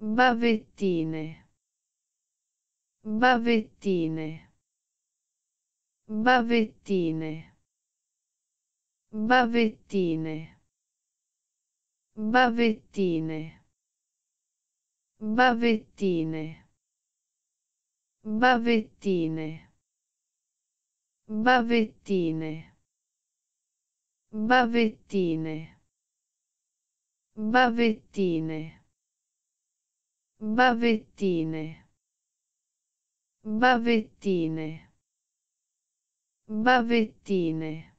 Bavettine. Bavettine. Bavettine. Bavettine. Bavettine. Bavettine. Bavettine. Bavettine. Bavettine. Bavettine. bavettine. Bavettine. Bavettine. Bavettine.